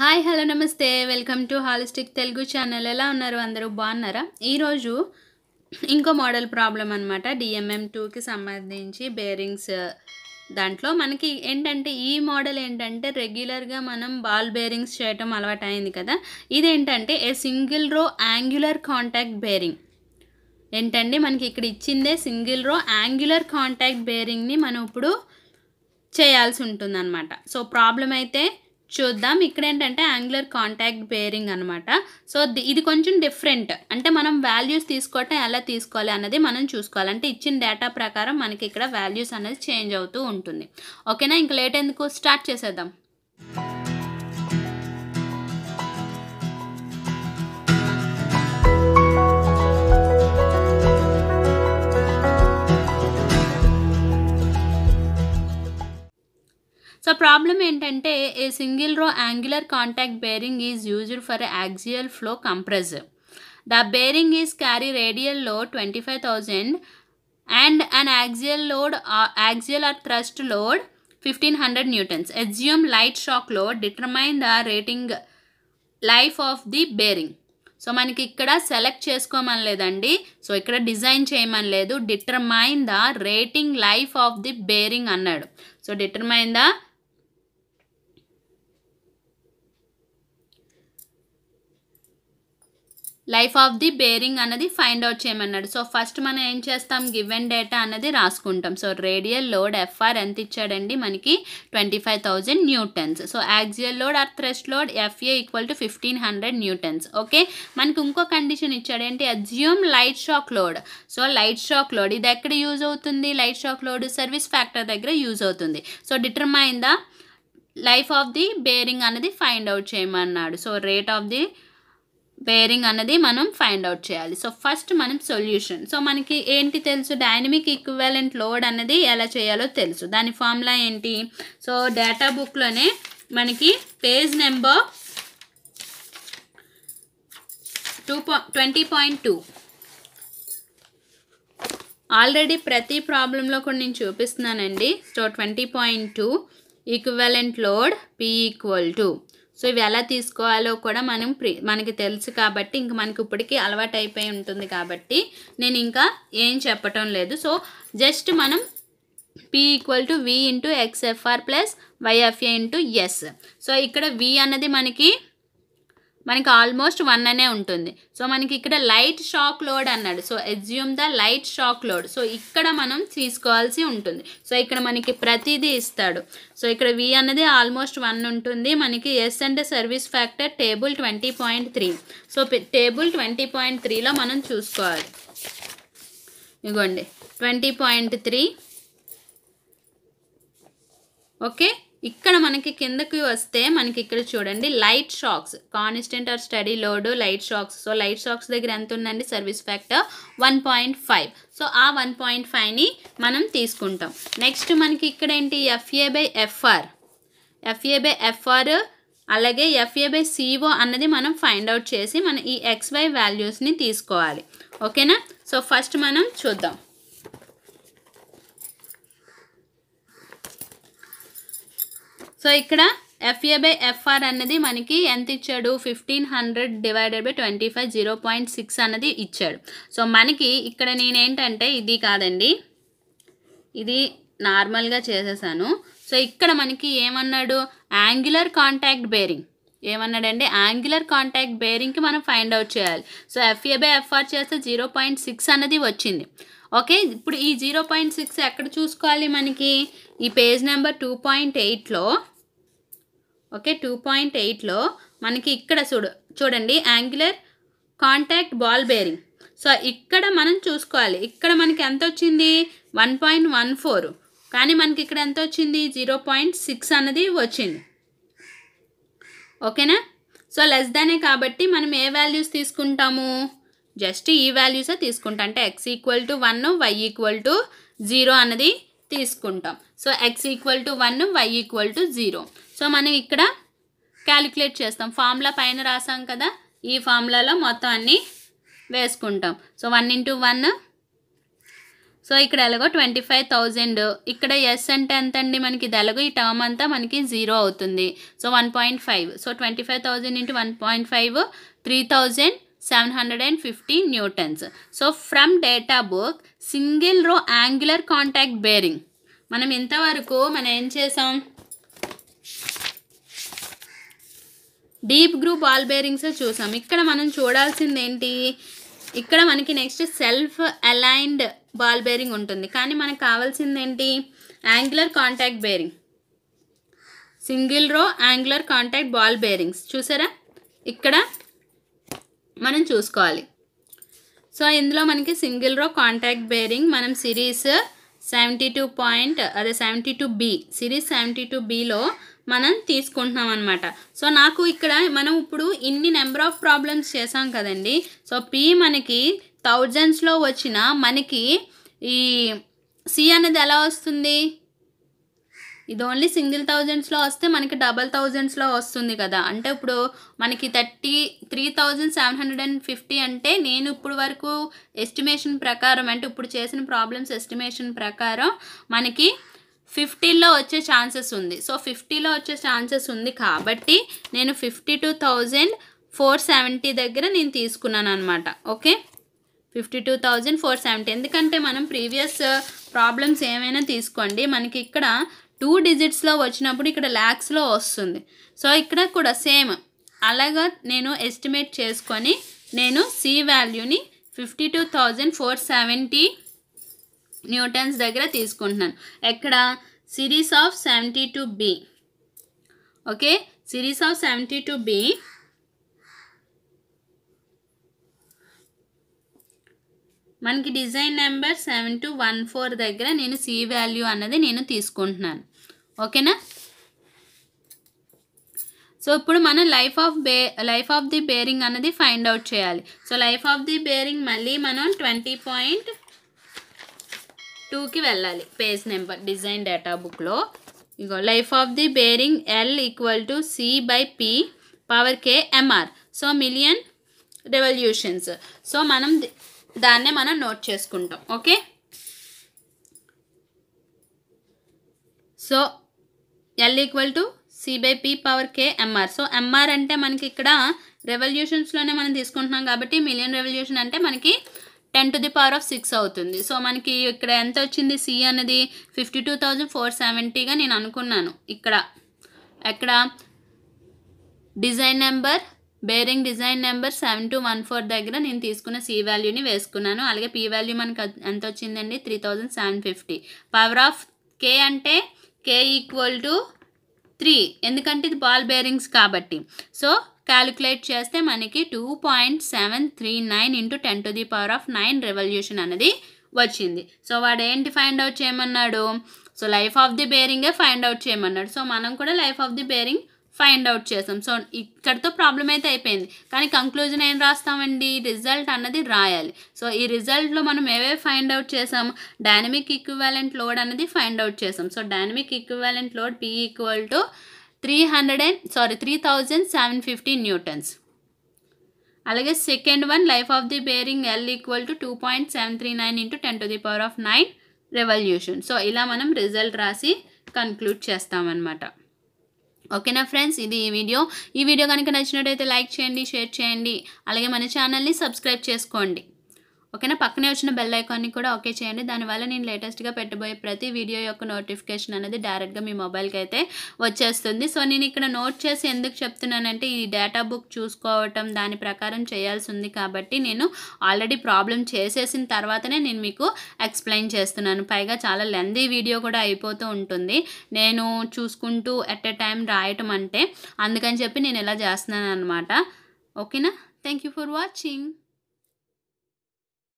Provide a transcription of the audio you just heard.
hi hello నమస్తే welcome to holistic Telugu channel ఎలా ఉన్నారు అందరూ బాగున్నారా ఈరోజు ఇంకో మోడల్ ప్రాబ్లం అనమాట డిఎంఎం టూకి సంబంధించి బేరింగ్స్ uh, దాంట్లో మనకి ఏంటంటే ఈ మోడల్ ఏంటంటే రెగ్యులర్గా మనం బాల్ బేరింగ్స్ చేయటం అలవాటైంది కదా ఇదేంటంటే a single row angular contact bearing ఏంటండి మనకి ఇక్కడ ఇచ్చిందే సింగిల్ రో యాంగులర్ కాంటాక్ట్ బేరింగ్ని మనం ఇప్పుడు చేయాల్సి ఉంటుంది సో ప్రాబ్లం అయితే చూద్దాం ఇక్కడ ఏంటంటే యాంగులర్ కాంటాక్ట్ బేరింగ్ అనమాట సో ఇది కొంచెం డిఫరెంట్ అంటే మనం వాల్యూస్ తీసుకోవటం ఎలా తీసుకోవాలి అన్నది మనం చూసుకోవాలి అంటే ఇచ్చిన డేటా ప్రకారం మనకి ఇక్కడ వాల్యూస్ అనేది చేంజ్ అవుతూ ఉంటుంది ఓకేనా ఇంకా లేట్ ఎందుకు స్టార్ట్ చేసేద్దాం ప్రాబ్లం ఏంటంటే a single row angular contact bearing is used for axial flow compressor the bearing is carry radial load twenty five thousand and an axial load axial or thrust load fifteen hundred newtons assume light shock load determine the rating life of the bearing so మనకి ఇక్కడ select చేసుకోమని లేదండి so ఇక్కడ design చేయమని లేదు determine the rating life of the bearing అన్నాడు so determine the life of the bearing అనేది find out చేయమన్నాడు సో ఫస్ట్ మనం ఏం చేస్తాం గివెన్ డేటా అనేది రాసుకుంటాం సో రేడియల్ లోడ్ ఎఫ్ఆర్ ఎంత ఇచ్చాడండి మనకి twenty five thousand newtons so axial load or thrust load FA equal to fifteen hundred newtons okay మనకి ఇంకో కండిషన్ ఇచ్చాడు ఏంటి assume light shock load so light shock load ఇది ఎక్కడ యూజ్ అవుతుంది light shock load service factor దగ్గర use అవుతుంది so determine the life of the bearing అనేది ఫైండ్ అవుట్ చేయమన్నాడు so rate of the bearing అన్నది మనం ఫైండ్ అవుట్ చేయాలి సో ఫస్ట్ మనం సొల్యూషన్ సో మనకి ఏంటి తెలుసు డైనమిక్ ఈక్వలెంట్ లోడ్ అన్నది ఎలా చేయాలో తెలుసు దాని ఫార్ములా ఏంటి సో డేటా బుక్లోనే మనకి page number two twenty point two already ప్రతి ప్రాబ్లంలో కూడా నేను చూపిస్తున్నానండి so twenty point two equivalent load P equal to so ఇవి ఎలా తీసుకోవాలో కూడా మనం ప్రి మనకి తెలుసు కాబట్టి ఇంక మనకి ఇప్పటికీ అలవాటు అయిపోయి ఉంటుంది కాబట్టి నేను ఇంకా ఏం చెప్పటం లేదు సో జస్ట్ మనం P equal to V into XFR plus YFA into S so ఇక్కడ వి అన్నది మనకి మనకి ఆల్మోస్ట్ వన్ అనే ఉంటుంది సో మనకి ఇక్కడ లైట్ షాక్ లోడ్ అన్నాడు so assume the light shock load so ఇక్కడ మనం తీసుకోవాల్సి ఉంటుంది సో ఇక్కడ మనకి ప్రతిదీ ఇస్తాడు సో ఇక్కడ వి అన్నది ఆల్మోస్ట్ వన్ ఉంటుంది మనకి ఎస్ అంటే service factor table twenty point three so table twenty point త్రీలో మనం చూసుకోవాలి ఇగోండి ట్వంటీ పాయింట్ త్రీ ఓకే ఇక్కడ మనకి కిందకి వస్తే మనకి ఇక్కడ చూడండి light shocks constant or steady load light shocks so light shocks దగ్గర ఎంత ఉందండి service factor one point five so ఆ వన్ పాయింట్ ఫైవ్ని మనం తీసుకుంటాం నెక్స్ట్ మనకి ఇక్కడ ఏంటి FA by FR FA by FR అలాగే ఎఫ్ఏ బై సిఓ అన్నది మనం ఫైండ్ అవుట్ చేసి మనం ఈ ఎక్స్ వై వాల్యూస్ని తీసుకోవాలి ఓకేనా సో ఫస్ట్ మనం చూద్దాం సో ఇక్కడ ఎఫ్ఏ బై ఎఫ్ఆర్ అన్నది మనకి ఎంత ఇచ్చాడు fifteen hundred divided by twenty five zero point six అనేది ఇచ్చాడు సో మనకి ఇక్కడ నేనేంటంటే ఇది కాదండి ఇది నార్మల్గా చేసేసాను సో ఇక్కడ మనకి ఏమన్నాడు యాంగ్యులర్ కాంటాక్ట్ బేరింగ్ ఏమన్నాడండి యాంగులర్ కాంటాక్ట్ బేరింగ్కి మనం ఫైండ్ అవుట్ చేయాలి సో ఎఫ్ఏ బై ఎఫ్ఆర్ చేస్తే జీరో పాయింట్ సిక్స్ అనేది వచ్చింది ఓకే ఇప్పుడు ఈ జీరో పాయింట్ సిక్స్ ఎక్కడ చూసుకోవాలి మనకి ఈ పేజ్ నెంబర్ టూ పాయింట్ ఎయిట్లో ఓకే టూ పాయింట్ ఎయిట్లో మనకి ఇక్కడ చూడు చూడండి angular contact ball bearing so ఇక్కడ మనం చూసుకోవాలి ఇక్కడ మనకి ఎంత వచ్చింది వన్ పాయింట్ వన్ ఫోర్ కానీ మనకి ఇక్కడ ఎంత వచ్చింది జీరో పాయింట్ సిక్స్ అన్నది వచ్చింది ఓకేనా సో లెస్ దానే కాబట్టి మనం ఏ వాల్యూస్ తీసుకుంటాము జస్ట్ ఈ వాల్యూసే తీసుకుంటాం అంటే X equal to one Y equal to zero అన్నది తీసుకుంటాం so X equal to one Y equal to zero so మనం ఇక్కడ క్యాలిక్యులేట్ చేస్తాం ఫార్ములా పైన రాసాం కదా ఈ ఫార్ములాలో మొత్తం అన్నీ వేసుకుంటాం so one into one so ఇక్కడ ఎలాగో ట్వంటీ ఫైవ్ థౌజండ్ ఇక్కడ ఎస్ అంటే ఎంత అండి మనకి ఇది ఎలాగో ఈ టర్మ్ అంతా మనకి జీరో అవుతుంది so one point five so twenty five thousand into one point five three thousand seven hundred and fifty newtons so from data book single row angular contact bearing మనం ఇంతవరకు మనం ఏం చేసాం డీప్ గ్రూప్ ఆల్ బేరింగ్స్ చూసాం ఇక్కడ మనం చూడాల్సింది ఏంటి ఇక్కడ మనకి next self aligned ball bearing ఉంటుంది కానీ మనకు కావాల్సింది ఏంటి angular contact bearing single row angular contact ball bearings చూసారా ఇక్కడ మనం చూసుకోవాలి సో ఇందులో మనకి సింగిల్ రో కాంటాక్ట్ బేరింగ్ మనం సిరీస్ సెవెంటీ టూ పాయింట్ అదే seventy two B series seventy two బిలో మనం తీసుకుంటున్నాం అనమాట సో నాకు ఇక్కడ మనం ఇప్పుడు ఇన్ని నెంబర్ ఆఫ్ ప్రాబ్లమ్స్ చేసాం కదండి సో పి మనకి థౌజండ్స్లో వచ్చిన మనకి ఈ సి అనేది ఎలా వస్తుంది ఇది ఓన్లీ సింగిల్ థౌజండ్స్లో వస్తే మనకి డబల్ థౌజండ్స్లో వస్తుంది కదా అంటే ఇప్పుడు మనకి thirty three thousand seven hundred and fifty అంటే నేను ఇప్పుడు వరకు ఎస్టిమేషన్ ప్రకారం అంటే ఇప్పుడు చేసిన ప్రాబ్లమ్స్ ఎస్టిమేషన్ ప్రకారం మనకి ఫిఫ్టీలో వచ్చే ఛాన్సెస్ ఉంది సో ఫిఫ్టీలో వచ్చే ఛాన్సెస్ ఉంది కాబట్టి నేను fifty two thousand four seventy దగ్గర నేను తీసుకున్నాను అనమాట okay fifty two thousand four seventy ఎందుకంటే మనం ప్రీవియస్ ప్రాబ్లమ్స్ ఏమైనా తీసుకోండి మనకి ఇక్కడ టూ డిజిట్స్లో వచ్చినప్పుడు ఇక్కడ ల్యాక్స్లో వస్తుంది సో ఇక్కడ కూడా సేమ్ అలాగా నేను ఎస్టిమేట్ చేసుకొని నేను సి వాల్యూని fifty two thousand four seventy newtons దగ్గర తీసుకుంటున్నాను ఎక్కడ series of seventy two B okay series of seventy two B మనకి design number seven two one four దగ్గర నేను సి వాల్యూ అన్నది నేను తీసుకుంటున్నాను ఓకేనా సో ఇప్పుడు మనం life of be life of the bearing అన్నది ఫైండ్ అవుట్ చేయాలి so life of the bearing మళ్ళీ మనం ట్వంటీ పాయింట్ టూకి వెళ్ళాలి పేజ్ నెంబర్ డిజైన్ డేటా బుక్లో ఇగో life of the bearing L equal to C by P power K MR so million revolutions so మనం దాన్నే మనం నోట్ చేసుకుంటాం okay so L equal to C by P power K MR so MR అంటే మనకి ఇక్కడ రెవల్యూషన్స్లోనే మనం తీసుకుంటున్నాం కాబట్టి మిలియన్ రెవల్యూషన్ అంటే మనకి ten to the power of six అవుతుంది సో మనకి ఇక్కడ ఎంత వచ్చింది సి అనేది ఫిఫ్టీ టూ థౌజండ్ ఫోర్ సెవెంటీగా నేను అనుకున్నాను ఇక్కడ ఎక్కడ design number bearing design number seven two one four దగ్గర నేను తీసుకున్న సి వాల్యూని వేసుకున్నాను అలాగే పీ వాల్యూ మనకు ఎంత వచ్చిందండి three thousand seven fifty power of K అంటే కే ఈక్వల్ టు త్రీ ఎందుకంటే ఇది బాల్ బేరింగ్స్ కాబట్టి సో క్యాలిక్యులేట్ చేస్తే మనకి two point seven three nine into ten to the power of nine revolution అనేది వచ్చింది సో వాడు ఏంటి ఫైండ్ అవుట్ చేయమన్నాడు సో లైఫ్ ఆఫ్ ది బేరింగే ఫైండ్ అవుట్ చేయమన్నాడు సో మనం కూడా life of the bearing find out చేసాం సో ఇక్కడతో ప్రాబ్లం అయితే అయిపోయింది కానీ కంక్లూజన్ ఏం రాస్తామండి రిజల్ట్ అన్నది రాయాలి సో ఈ రిజల్ట్లో మనం ఏవే ఫైండ్ అవుట్ చేసాం డైనమిక్ ఈక్వాలెంట్ లోడ్ అనేది ఫైండ్ అవుట్ చేసాం so dynamic equivalent load P equal to three hundred and sorry three thousand seven fifty newtons అలాగే second one life of the bearing L equal to two point seven three nine into ten to the power of nine revolution so ఇలా మనం result రాసి conclude చేస్తామన్నమాట ఓకేనా friends ఇది ఈ video ఈ video కనుక నచ్చినట్టయితే లైక్ చేయండి షేర్ చేయండి అలాగే మన ఛానల్ని సబ్స్క్రైబ్ చేసుకోండి ఓకేనా పక్కనే వచ్చిన బెల్ ఐకాన్ని కూడా ఓకే చేయండి దానివల్ల నేను లేటెస్ట్గా పెట్టబోయే ప్రతి వీడియో యొక్క నోటిఫికేషన్ అనేది డైరెక్ట్గా మీ మొబైల్కి అయితే వచ్చేస్తుంది సో నేను ఇక్కడ నోట్ చేసి ఎందుకు చెప్తున్నానంటే ఈ డేటా బుక్ చూసుకోవటం దాని ప్రకారం చేయాల్సి ఉంది కాబట్టి నేను ఆల్రెడీ ప్రాబ్లం చేసేసిన తర్వాతనే నేను మీకు ఎక్స్ప్లెయిన్ చేస్తున్నాను పైగా చాలా లెందీ వీడియో కూడా అయిపోతూ ఉంటుంది నేను చూసుకుంటూ ఎట్ ఎ టైం రాయటం అంటే అందుకని చెప్పి నేను ఇలా చేస్తున్నాను అనమాట ఓకేనా థ్యాంక్ ఫర్ వాచింగ్